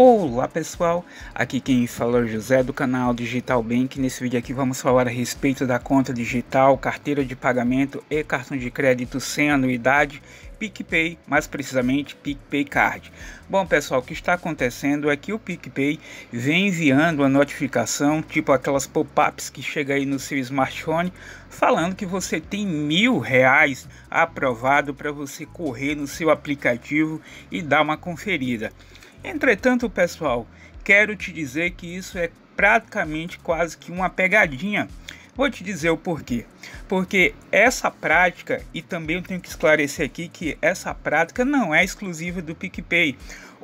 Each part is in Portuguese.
Olá pessoal, aqui quem fala é o José do canal Digital Bank. Nesse vídeo aqui vamos falar a respeito da conta digital, carteira de pagamento e cartão de crédito sem anuidade PicPay, mais precisamente PicPay Card. Bom, pessoal, o que está acontecendo é que o PicPay vem enviando a notificação, tipo aquelas pop-ups que chega aí no seu smartphone, falando que você tem mil reais aprovado para você correr no seu aplicativo e dar uma conferida. Entretanto, pessoal, quero te dizer que isso é praticamente quase que uma pegadinha. Vou te dizer o porquê. Porque essa prática, e também eu tenho que esclarecer aqui que essa prática não é exclusiva do PicPay.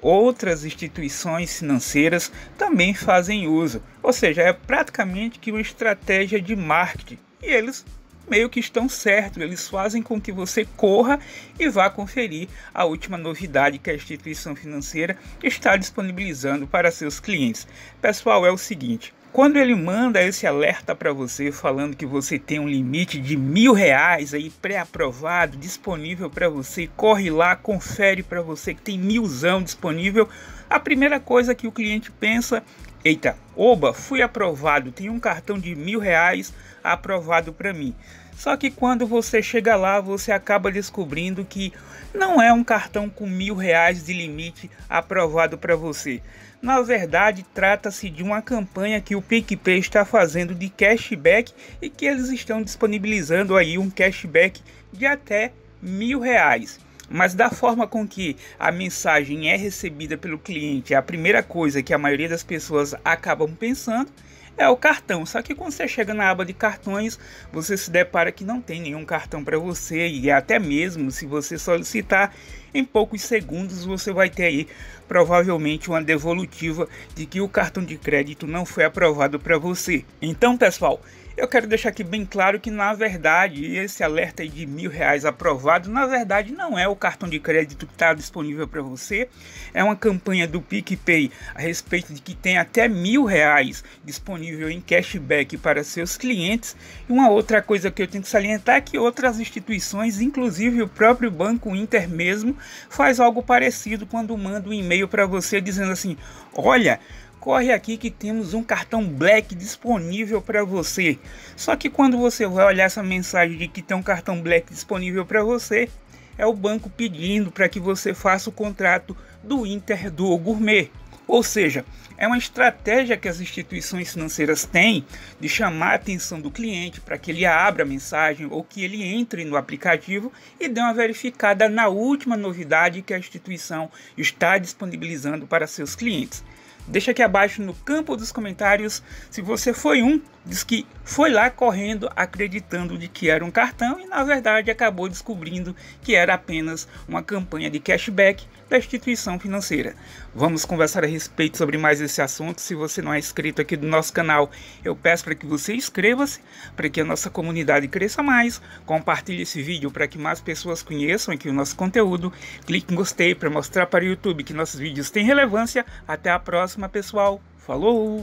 Outras instituições financeiras também fazem uso. Ou seja, é praticamente que uma estratégia de marketing. E eles meio que estão certos, eles fazem com que você corra e vá conferir a última novidade que a instituição financeira está disponibilizando para seus clientes. Pessoal, é o seguinte. Quando ele manda esse alerta para você falando que você tem um limite de mil reais aí pré-aprovado disponível para você, corre lá, confere para você que tem milzão disponível. A primeira coisa que o cliente pensa Eita, oba, fui aprovado, tem um cartão de mil reais aprovado para mim. Só que quando você chega lá, você acaba descobrindo que não é um cartão com mil reais de limite aprovado para você. Na verdade, trata-se de uma campanha que o PicPay está fazendo de cashback e que eles estão disponibilizando aí um cashback de até mil reais. Mas da forma com que a mensagem é recebida pelo cliente, é a primeira coisa que a maioria das pessoas acabam pensando é o cartão. Só que quando você chega na aba de cartões, você se depara que não tem nenhum cartão para você e é até mesmo se você solicitar, em poucos segundos você vai ter aí provavelmente uma devolutiva de que o cartão de crédito não foi aprovado para você. Então, pessoal, eu quero deixar aqui bem claro que na verdade esse alerta de mil reais aprovado, na verdade não é o cartão de crédito que está disponível para você. É uma campanha do PicPay a respeito de que tem até mil reais disponível em cashback para seus clientes. E uma outra coisa que eu tenho que salientar é que outras instituições, inclusive o próprio Banco Inter mesmo, faz algo parecido quando manda um e-mail para você dizendo assim: "Olha, corre aqui que temos um cartão Black disponível para você". Só que quando você vai olhar essa mensagem de que tem um cartão Black disponível para você, é o banco pedindo para que você faça o contrato do Inter do Gourmet. Ou seja, é uma estratégia que as instituições financeiras têm de chamar a atenção do cliente para que ele abra a mensagem ou que ele entre no aplicativo e dê uma verificada na última novidade que a instituição está disponibilizando para seus clientes. Deixa aqui abaixo no campo dos comentários se você foi um diz que foi lá correndo acreditando de que era um cartão e na verdade acabou descobrindo que era apenas uma campanha de cashback da instituição financeira. Vamos conversar a respeito sobre mais esse assunto. Se você não é inscrito aqui do nosso canal, eu peço para que você inscreva-se para que a nossa comunidade cresça mais. Compartilhe esse vídeo para que mais pessoas conheçam aqui o nosso conteúdo. Clique em gostei para mostrar para o YouTube que nossos vídeos têm relevância. Até a próxima próxima, pessoal. Falou!